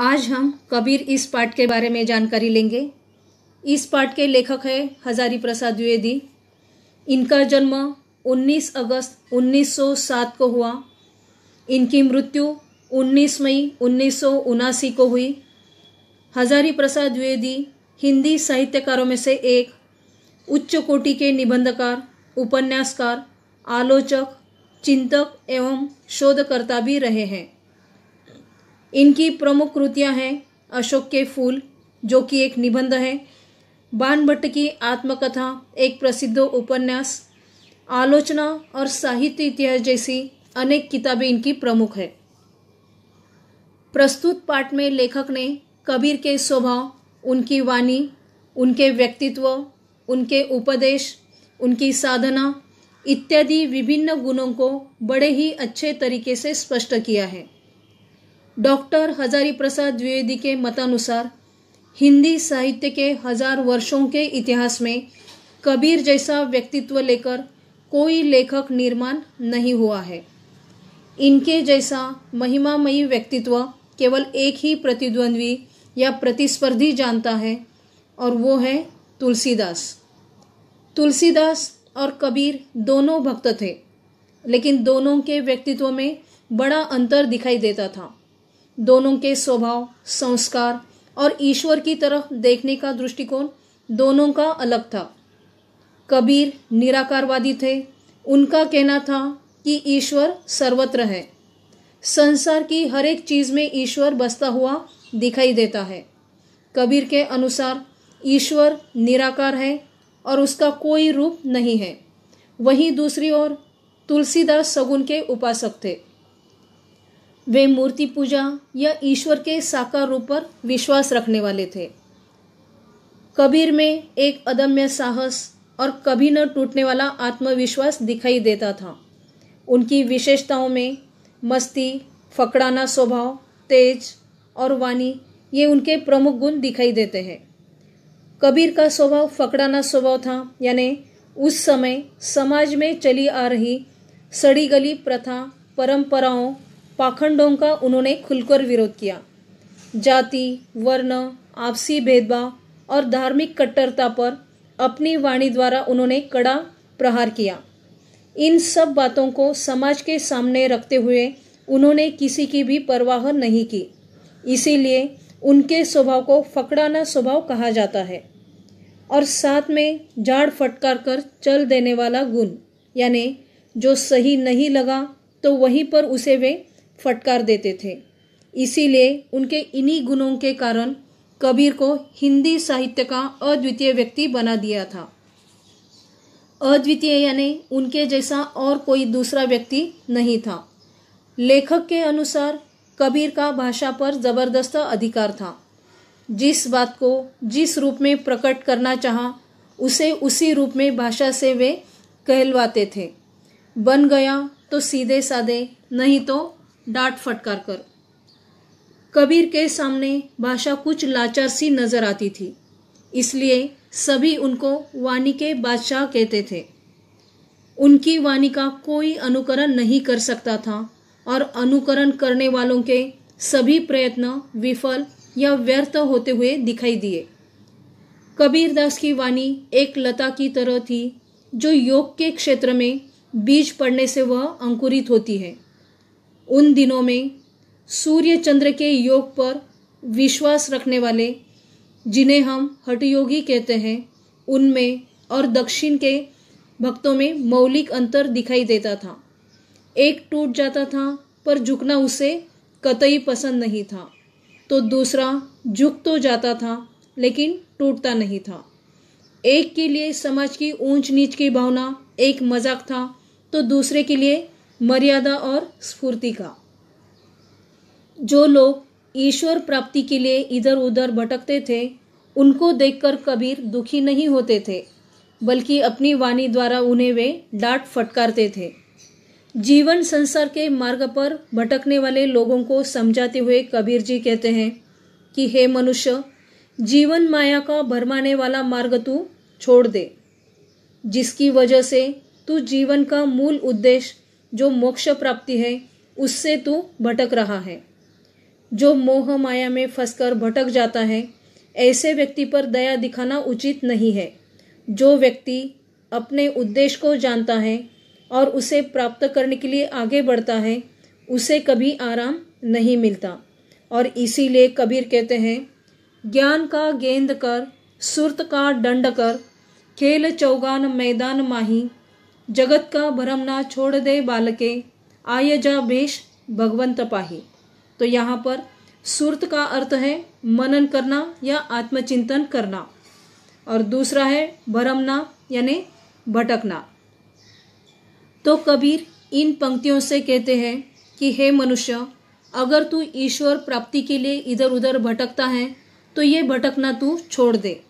आज हम कबीर इस पाठ के बारे में जानकारी लेंगे इस पाठ के लेखक है हजारी प्रसाद द्विवेदी इनका जन्म 19 अगस्त 1907 को हुआ इनकी मृत्यु 19 मई उन्नीस को हुई हजारी प्रसाद द्विवेदी हिंदी साहित्यकारों में से एक उच्च कोटि के निबंधकार उपन्यासकार आलोचक चिंतक एवं शोधकर्ता भी रहे हैं इनकी प्रमुख कृतियां हैं अशोक के फूल जो कि एक निबंध है बान भट्ट की आत्मकथा एक प्रसिद्ध उपन्यास आलोचना और साहित्य इतिहास जैसी अनेक किताबें इनकी प्रमुख है प्रस्तुत पाठ में लेखक ने कबीर के स्वभाव उनकी वाणी उनके व्यक्तित्व उनके उपदेश उनकी साधना इत्यादि विभिन्न गुणों को बड़े ही अच्छे तरीके से स्पष्ट किया है डॉक्टर हजारी प्रसाद द्विवेदी के मतानुसार हिंदी साहित्य के हजार वर्षों के इतिहास में कबीर जैसा व्यक्तित्व लेकर कोई लेखक निर्माण नहीं हुआ है इनके जैसा महिमामयी व्यक्तित्व केवल एक ही प्रतिद्वंद्वी या प्रतिस्पर्धी जानता है और वो है तुलसीदास तुलसीदास और कबीर दोनों भक्त थे लेकिन दोनों के व्यक्तित्व में बड़ा अंतर दिखाई देता था दोनों के स्वभाव संस्कार और ईश्वर की तरफ देखने का दृष्टिकोण दोनों का अलग था कबीर निराकारवादी थे उनका कहना था कि ईश्वर सर्वत्र है संसार की हर एक चीज़ में ईश्वर बसता हुआ दिखाई देता है कबीर के अनुसार ईश्वर निराकार है और उसका कोई रूप नहीं है वहीं दूसरी ओर तुलसीदास सगुन के उपासक थे वे मूर्ति पूजा या ईश्वर के साकार रूप पर विश्वास रखने वाले थे कबीर में एक अदम्य साहस और कभी न टूटने वाला आत्मविश्वास दिखाई देता था उनकी विशेषताओं में मस्ती फकड़ाना स्वभाव तेज और वाणी ये उनके प्रमुख गुण दिखाई देते हैं कबीर का स्वभाव फकड़ाना स्वभाव था यानी उस समय समाज में चली आ रही सड़ी गली प्रथा परंपराओं पाखंडों का उन्होंने खुलकर विरोध किया जाति वर्ण आपसी भेदभाव और धार्मिक कट्टरता पर अपनी वाणी द्वारा उन्होंने कड़ा प्रहार किया इन सब बातों को समाज के सामने रखते हुए उन्होंने किसी की भी परवाह नहीं की इसीलिए उनके स्वभाव को फकड़ाना स्वभाव कहा जाता है और साथ में झाड़ फटकार कर चल देने वाला गुण यानी जो सही नहीं लगा तो वहीं पर उसे वे फटकार देते थे इसीलिए उनके इन्हीं गुणों के कारण कबीर को हिंदी साहित्य का अद्वितीय व्यक्ति बना दिया था अद्वितीय यानी उनके जैसा और कोई दूसरा व्यक्ति नहीं था लेखक के अनुसार कबीर का भाषा पर ज़बरदस्त अधिकार था जिस बात को जिस रूप में प्रकट करना चाहा उसे उसी रूप में भाषा से वे कहलवाते थे बन गया तो सीधे साधे नहीं तो डांट फटकार कर कबीर के सामने भाषा कुछ लाचार सी नजर आती थी इसलिए सभी उनको वाणी के बादशाह कहते थे उनकी वाणी का कोई अनुकरण नहीं कर सकता था और अनुकरण करने वालों के सभी प्रयत्न विफल या व्यर्थ होते हुए दिखाई दिए कबीरदास की वाणी एक लता की तरह थी जो योग के क्षेत्र में बीज पड़ने से वह अंकुरित होती है उन दिनों में सूर्य चंद्र के योग पर विश्वास रखने वाले जिन्हें हम हटयोगी कहते हैं उनमें और दक्षिण के भक्तों में मौलिक अंतर दिखाई देता था एक टूट जाता था पर झुकना उसे कतई पसंद नहीं था तो दूसरा झुक तो जाता था लेकिन टूटता नहीं था एक के लिए समाज की ऊंच नीच की भावना एक मजाक था तो दूसरे के लिए मर्यादा और स्फूर्ति का जो लोग ईश्वर प्राप्ति के लिए इधर उधर भटकते थे उनको देखकर कबीर दुखी नहीं होते थे बल्कि अपनी वाणी द्वारा उन्हें वे डांट फटकारते थे जीवन संसार के मार्ग पर भटकने वाले लोगों को समझाते हुए कबीर जी कहते हैं कि हे मनुष्य जीवन माया का भरमाने वाला मार्ग तू छोड़ दे जिसकी वजह से तू जीवन का मूल उद्देश्य जो मोक्ष प्राप्ति है उससे तू भटक रहा है जो मोह माया में फंसकर भटक जाता है ऐसे व्यक्ति पर दया दिखाना उचित नहीं है जो व्यक्ति अपने उद्देश्य को जानता है और उसे प्राप्त करने के लिए आगे बढ़ता है उसे कभी आराम नहीं मिलता और इसीलिए कबीर कहते हैं ज्ञान का गेंद कर सुरत का दंड कर खेल चौगान मैदान माही जगत का भ्रम ना छोड़ दे बालके आय जा भेष भगवंत पाही तो यहाँ पर सुरत का अर्थ है मनन करना या आत्मचिंतन करना और दूसरा है भरमना यानी भटकना तो कबीर इन पंक्तियों से कहते हैं कि हे मनुष्य अगर तू ईश्वर प्राप्ति के लिए इधर उधर भटकता है तो ये भटकना तू छोड़ दे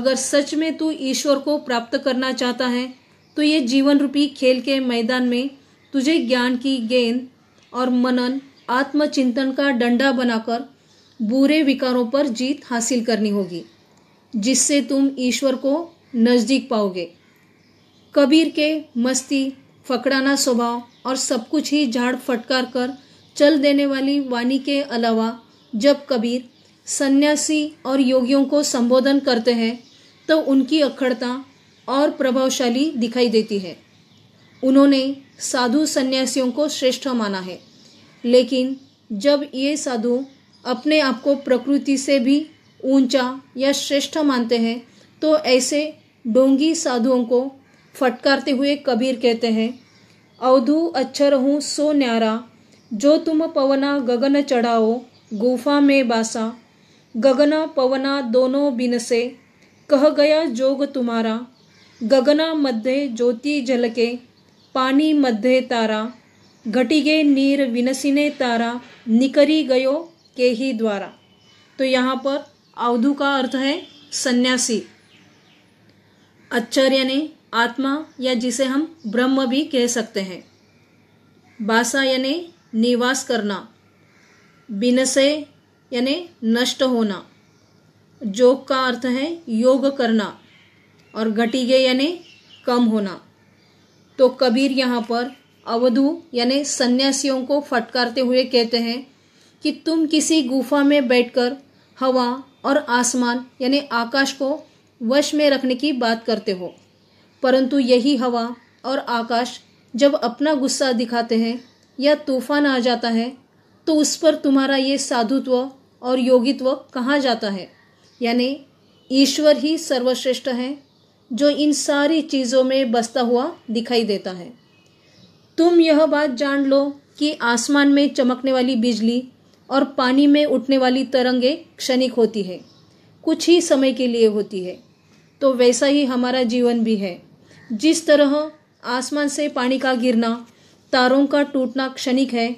अगर सच में तू ईश्वर को प्राप्त करना चाहता है तो ये जीवन रूपी खेल के मैदान में तुझे ज्ञान की गेंद और मनन आत्मचिंतन का डंडा बनाकर बुरे विकारों पर जीत हासिल करनी होगी जिससे तुम ईश्वर को नज़दीक पाओगे कबीर के मस्ती फकड़ाना स्वभाव और सब कुछ ही झाड़ फटकार कर चल देने वाली वाणी के अलावा जब कबीर सन्यासी और योगियों को संबोधन करते हैं तो उनकी अखड़ता और प्रभावशाली दिखाई देती है उन्होंने साधु संन्यासियों को श्रेष्ठ माना है लेकिन जब ये साधु अपने आप को प्रकृति से भी ऊंचा या श्रेष्ठ मानते हैं तो ऐसे डोंगी साधुओं को फटकारते हुए कबीर कहते हैं अवधु अच्छर हूँ सो न्यारा जो तुम पवना गगन चढ़ाओ गुफा में बासा गगना पवना दोनों बिन से कह गया जोग तुम्हारा गगना मध्य ज्योति जलके पानी मध्य तारा घटिगे नीर विनसिने तारा निकरी गयो के ही द्वारा तो यहाँ पर अवधु का अर्थ है सन्यासी अच्छर यानी आत्मा या जिसे हम ब्रह्म भी कह सकते हैं बासा यानी निवास करना बिनसे यानी नष्ट होना जोग का अर्थ है योग करना और घटी गए यानी कम होना तो कबीर यहाँ पर अवधु यानी सन्यासियों को फटकारते हुए कहते हैं कि तुम किसी गुफा में बैठकर हवा और आसमान यानी आकाश को वश में रखने की बात करते हो परंतु यही हवा और आकाश जब अपना गुस्सा दिखाते हैं या तूफान आ जाता है तो उस पर तुम्हारा ये साधुत्व और योगित्व कहाँ जाता है यानी ईश्वर ही सर्वश्रेष्ठ है जो इन सारी चीज़ों में बसता हुआ दिखाई देता है तुम यह बात जान लो कि आसमान में चमकने वाली बिजली और पानी में उठने वाली तरंगे क्षणिक होती है कुछ ही समय के लिए होती है तो वैसा ही हमारा जीवन भी है जिस तरह आसमान से पानी का गिरना तारों का टूटना क्षणिक है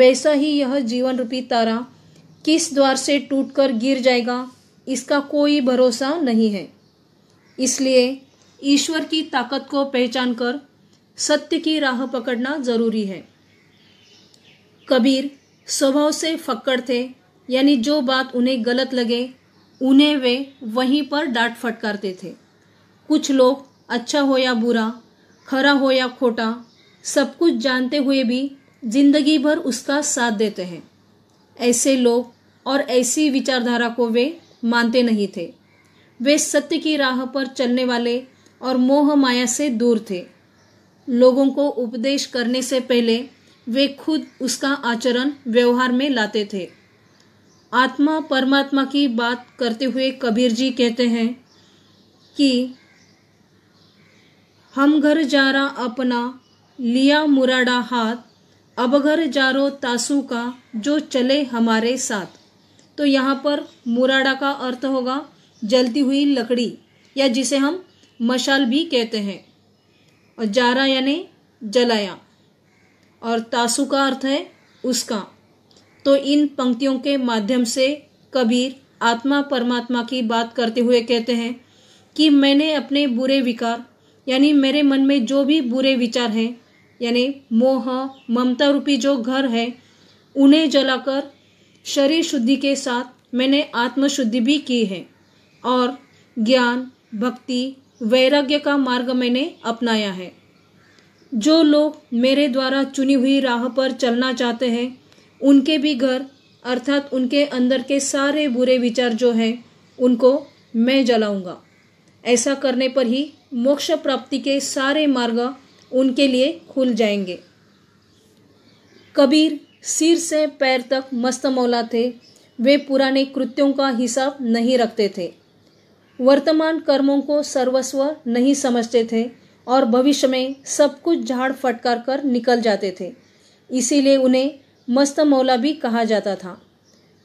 वैसा ही यह जीवन रूपी तारा किस द्वार से टूटकर गिर जाएगा इसका कोई भरोसा नहीं है इसलिए ईश्वर की ताकत को पहचान कर सत्य की राह पकड़ना जरूरी है कबीर स्वभाव से फक्कड़ थे यानी जो बात उन्हें गलत लगे उन्हें वे वहीं पर डांट फटकारते थे कुछ लोग अच्छा हो या बुरा खरा हो या खोटा सब कुछ जानते हुए भी जिंदगी भर उसका साथ देते हैं ऐसे लोग और ऐसी विचारधारा को वे मानते नहीं थे वे सत्य की राह पर चलने वाले और मोह माया से दूर थे लोगों को उपदेश करने से पहले वे खुद उसका आचरण व्यवहार में लाते थे आत्मा परमात्मा की बात करते हुए कबीर जी कहते हैं कि हम घर जा रहा अपना लिया मुराडा हाथ अब घर जा रो तासू का जो चले हमारे साथ तो यहाँ पर मुराडा का अर्थ होगा जलती हुई लकड़ी या जिसे हम मशाल भी कहते हैं और जारा यानी जलाया और तासु का अर्थ है उसका तो इन पंक्तियों के माध्यम से कबीर आत्मा परमात्मा की बात करते हुए कहते हैं कि मैंने अपने बुरे विकार यानी मेरे मन में जो भी बुरे विचार हैं यानी मोह ममता रूपी जो घर है उन्हें जलाकर शरीर शुद्धि के साथ मैंने आत्मशुद्धि भी की है और ज्ञान भक्ति वैराग्य का मार्ग मैंने अपनाया है जो लोग मेरे द्वारा चुनी हुई राह पर चलना चाहते हैं उनके भी घर अर्थात उनके अंदर के सारे बुरे विचार जो हैं उनको मैं जलाऊंगा ऐसा करने पर ही मोक्ष प्राप्ति के सारे मार्ग उनके लिए खुल जाएंगे कबीर सिर से पैर तक मस्त मौला थे वे पुराने कृत्यों का हिसाब नहीं रखते थे वर्तमान कर्मों को सर्वस्व नहीं समझते थे और भविष्य में सब कुछ झाड़ फटकार कर निकल जाते थे इसीलिए उन्हें मस्त मौला भी कहा जाता था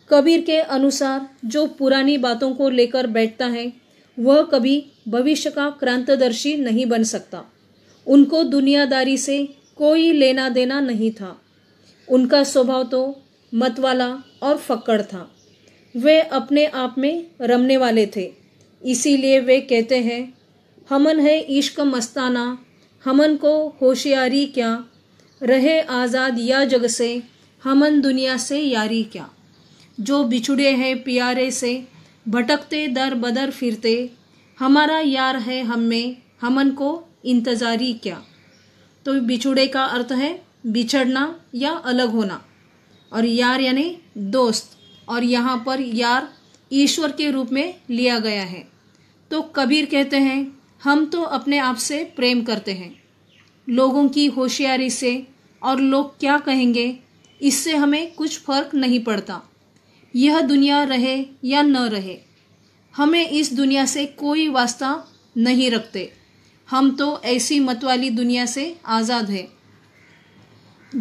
कबीर के अनुसार जो पुरानी बातों को लेकर बैठता है वह कभी भविष्य का क्रांतदर्शी नहीं बन सकता उनको दुनियादारी से कोई लेना देना नहीं था उनका स्वभाव तो मतवाला और फक्कड़ था वे अपने आप में रमने वाले थे इसीलिए वे कहते हैं हमन है इश्क मस्ताना हमन को होशियारी क्या रहे आज़ाद या जग से हमन दुनिया से यारी क्या जो बिछुड़े हैं प्यारे से भटकते दर बदर फिरते हमारा यार है हम में हमन को इंतज़ारी क्या तो बिछुड़े का अर्थ है बिछड़ना या अलग होना और यार यानी दोस्त और यहाँ पर यार ईश्वर के रूप में लिया गया है तो कबीर कहते हैं हम तो अपने आप से प्रेम करते हैं लोगों की होशियारी से और लोग क्या कहेंगे इससे हमें कुछ फर्क नहीं पड़ता यह दुनिया रहे या न रहे हमें इस दुनिया से कोई वास्ता नहीं रखते हम तो ऐसी मत वाली दुनिया से आज़ाद है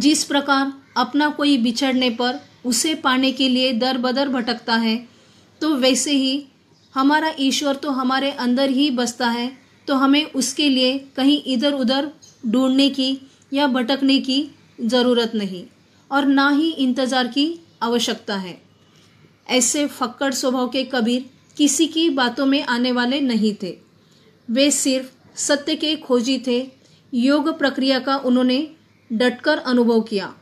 जिस प्रकार अपना कोई बिछड़ने पर उसे पाने के लिए दर बदर भटकता है तो वैसे ही हमारा ईश्वर तो हमारे अंदर ही बसता है तो हमें उसके लिए कहीं इधर उधर ढूंढने की या भटकने की ज़रूरत नहीं और ना ही इंतज़ार की आवश्यकता है ऐसे फक्कड़ स्वभाव के कबीर किसी की बातों में आने वाले नहीं थे वे सिर्फ सत्य के खोजी थे योग प्रक्रिया का उन्होंने डटकर अनुभव किया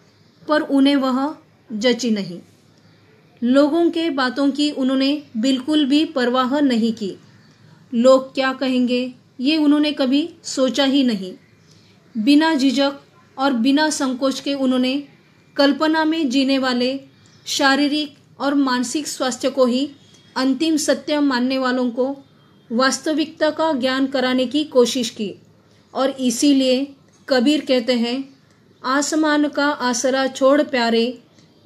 पर उन्हें वह जची नहीं लोगों के बातों की उन्होंने बिल्कुल भी परवाह नहीं की लोग क्या कहेंगे ये उन्होंने कभी सोचा ही नहीं बिना झिझक और बिना संकोच के उन्होंने कल्पना में जीने वाले शारीरिक और मानसिक स्वास्थ्य को ही अंतिम सत्य मानने वालों को वास्तविकता का ज्ञान कराने की कोशिश की और इसीलिए कबीर कहते हैं आसमान का आसरा छोड़ प्यारे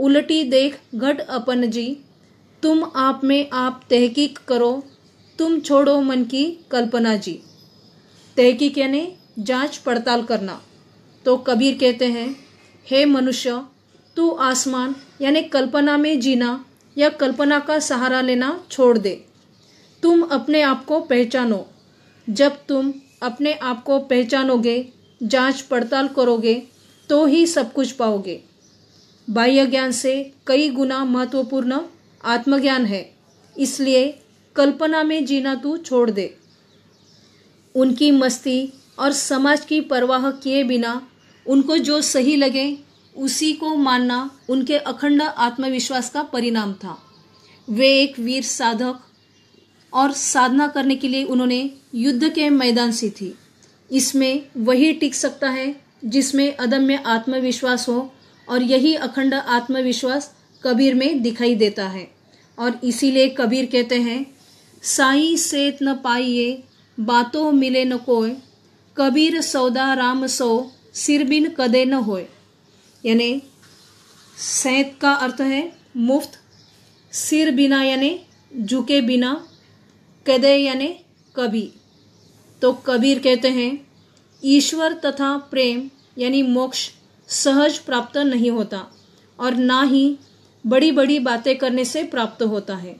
उलटी देख घट अपन जी तुम आप में आप तहकीक करो तुम छोड़ो मन की कल्पना जी तहकीक यानी जांच पड़ताल करना तो कबीर कहते हैं हे मनुष्य तू आसमान यानी कल्पना में जीना या कल्पना का सहारा लेना छोड़ दे तुम अपने आप को पहचानो जब तुम अपने आप को पहचानोगे जांच पड़ताल करोगे तो ही सब कुछ पाओगे बाह्य ज्ञान से कई गुना महत्वपूर्ण आत्मज्ञान है इसलिए कल्पना में जीना तू छोड़ दे उनकी मस्ती और समाज की परवाह किए बिना उनको जो सही लगे उसी को मानना उनके अखंड आत्मविश्वास का परिणाम था वे एक वीर साधक और साधना करने के लिए उन्होंने युद्ध के मैदान से थी इसमें वही टिक सकता है जिसमें अदम्य आत्मविश्वास हो और यही अखंड आत्मविश्वास कबीर में दिखाई देता है और इसीलिए कबीर कहते हैं साई सेत न पाइए बातों मिले न कोय कबीर सौदा राम सो सिरबिन कदे न होए यानी सैत का अर्थ है मुफ्त सिर बिना यानि झुके बिना कदे यानि कभी तो कबीर कहते हैं ईश्वर तथा प्रेम यानी मोक्ष सहज प्राप्त नहीं होता और ना ही बड़ी बड़ी बातें करने से प्राप्त होता है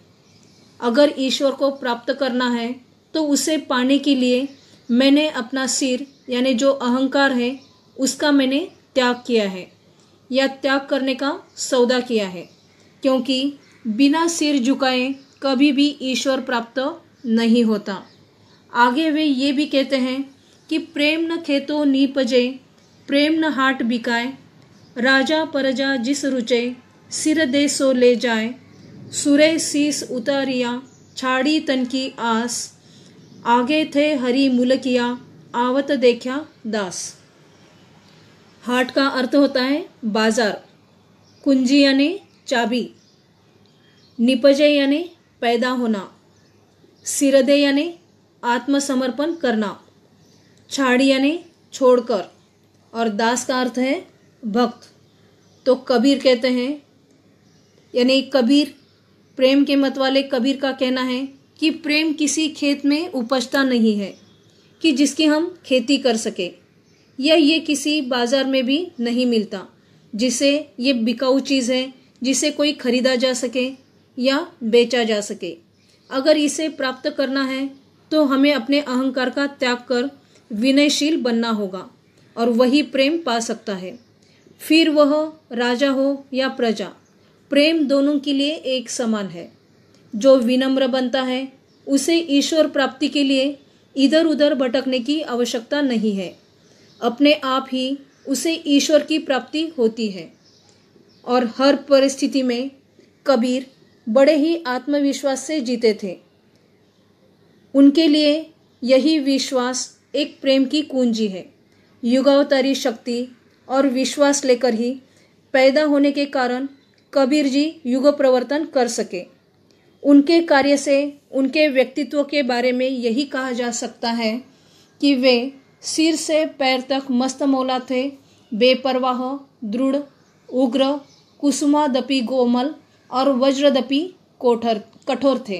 अगर ईश्वर को प्राप्त करना है तो उसे पाने के लिए मैंने अपना सिर यानी जो अहंकार है उसका मैंने त्याग किया है या त्याग करने का सौदा किया है क्योंकि बिना सिर झुकाए कभी भी ईश्वर प्राप्त नहीं होता आगे वे ये भी कहते हैं कि प्रेम न खेतो नीपजे प्रेम न हाट बिकाए राजा परजा जिस रुचे सिर दे सो ले जाए सुरे शीस उतारिया छाड़ी तन की आस आगे थे हरी मुलकिया आवत देखा दास हाट का अर्थ होता है बाजार कुंजी यानी चाबी निपजे यानी पैदा होना सिरदे यानी आत्मसमर्पण करना छाड़ी यानी छोड़कर और दास का अर्थ है भक्त तो कबीर कहते हैं यानी कबीर प्रेम के मत वाले कबीर का कहना है कि प्रेम किसी खेत में उपजता नहीं है कि जिसकी हम खेती कर सके या ये किसी बाज़ार में भी नहीं मिलता जिसे ये बिकाऊ चीज़ है जिसे कोई खरीदा जा सके या बेचा जा सके अगर इसे प्राप्त करना है तो हमें अपने अहंकार का त्याग कर विनयशील बनना होगा और वही प्रेम पा सकता है फिर वह राजा हो या प्रजा प्रेम दोनों के लिए एक समान है जो विनम्र बनता है उसे ईश्वर प्राप्ति के लिए इधर उधर भटकने की आवश्यकता नहीं है अपने आप ही उसे ईश्वर की प्राप्ति होती है और हर परिस्थिति में कबीर बड़े ही आत्मविश्वास से जीते थे उनके लिए यही विश्वास एक प्रेम की कुंजी है युगावतारी शक्ति और विश्वास लेकर ही पैदा होने के कारण कबीर जी युग प्रवर्तन कर सके उनके कार्य से उनके व्यक्तित्व के बारे में यही कहा जा सकता है कि वे सिर से पैर तक मस्त मौला थे बेपरवाह दृढ़ उग्र कुसुमादपी गोमल और वज्रदपी कोठर कठोर थे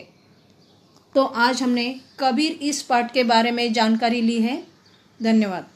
तो आज हमने कबीर इस पाठ के बारे में जानकारी ली है धन्यवाद